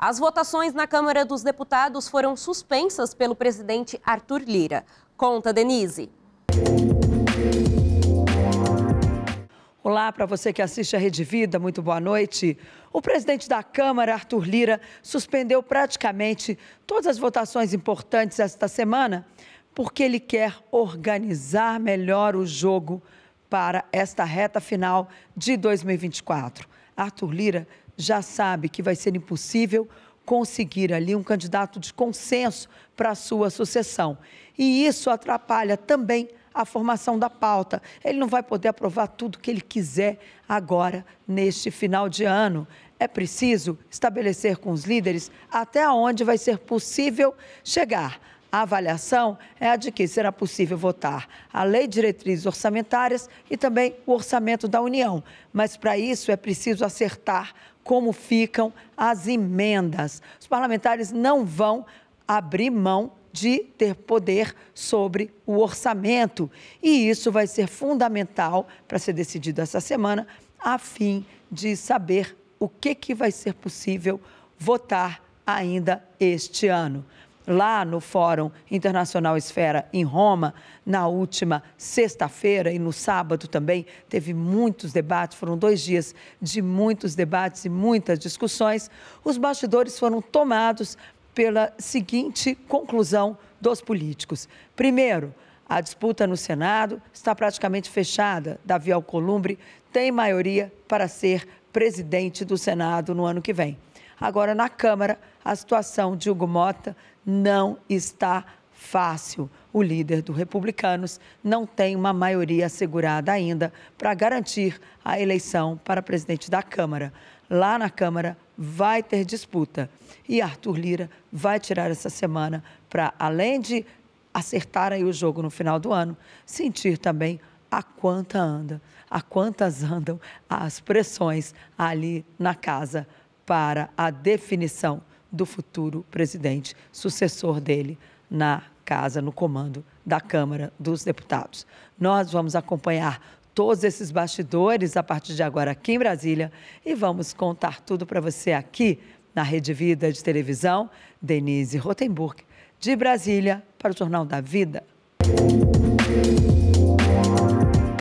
As votações na Câmara dos Deputados foram suspensas pelo presidente Arthur Lira. Conta, Denise. Olá para você que assiste a Rede Vida, muito boa noite. O presidente da Câmara, Arthur Lira, suspendeu praticamente todas as votações importantes esta semana porque ele quer organizar melhor o jogo para esta reta final de 2024. Arthur Lira já sabe que vai ser impossível conseguir ali um candidato de consenso para a sua sucessão. E isso atrapalha também a formação da pauta. Ele não vai poder aprovar tudo que ele quiser agora, neste final de ano. É preciso estabelecer com os líderes até onde vai ser possível chegar. A avaliação é a de que será possível votar a Lei de Diretrizes Orçamentárias e também o Orçamento da União. Mas para isso é preciso acertar como ficam as emendas. Os parlamentares não vão abrir mão de ter poder sobre o orçamento. E isso vai ser fundamental para ser decidido essa semana, a fim de saber o que, que vai ser possível votar ainda este ano lá no Fórum Internacional Esfera, em Roma, na última sexta-feira e no sábado também. Teve muitos debates, foram dois dias de muitos debates e muitas discussões. Os bastidores foram tomados pela seguinte conclusão dos políticos. Primeiro, a disputa no Senado está praticamente fechada. Davi Alcolumbre tem maioria para ser presidente do Senado no ano que vem. Agora, na Câmara, a situação de Hugo Mota não está fácil. O líder do Republicanos não tem uma maioria assegurada ainda para garantir a eleição para presidente da Câmara. Lá na Câmara vai ter disputa. E Arthur Lira vai tirar essa semana para, além de acertar aí o jogo no final do ano, sentir também a quanta anda, a quantas andam as pressões ali na casa para a definição do futuro presidente, sucessor dele na casa, no comando da Câmara dos Deputados. Nós vamos acompanhar todos esses bastidores a partir de agora aqui em Brasília e vamos contar tudo para você aqui na Rede Vida de televisão. Denise Rotenburg, de Brasília, para o Jornal da Vida.